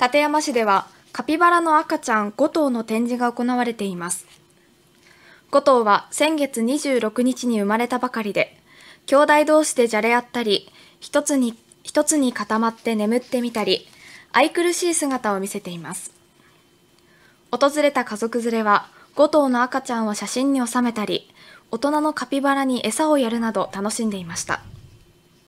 館山市ではカピバラの赤ちゃん5頭の展示が行われています5頭は先月26日に生まれたばかりで兄弟同士でじゃれ合ったり一つに一つに固まって眠ってみたり愛くるしい姿を見せています訪れた家族連れは5頭の赤ちゃんを写真に収めたり大人のカピバラに餌をやるなど楽しんでいました。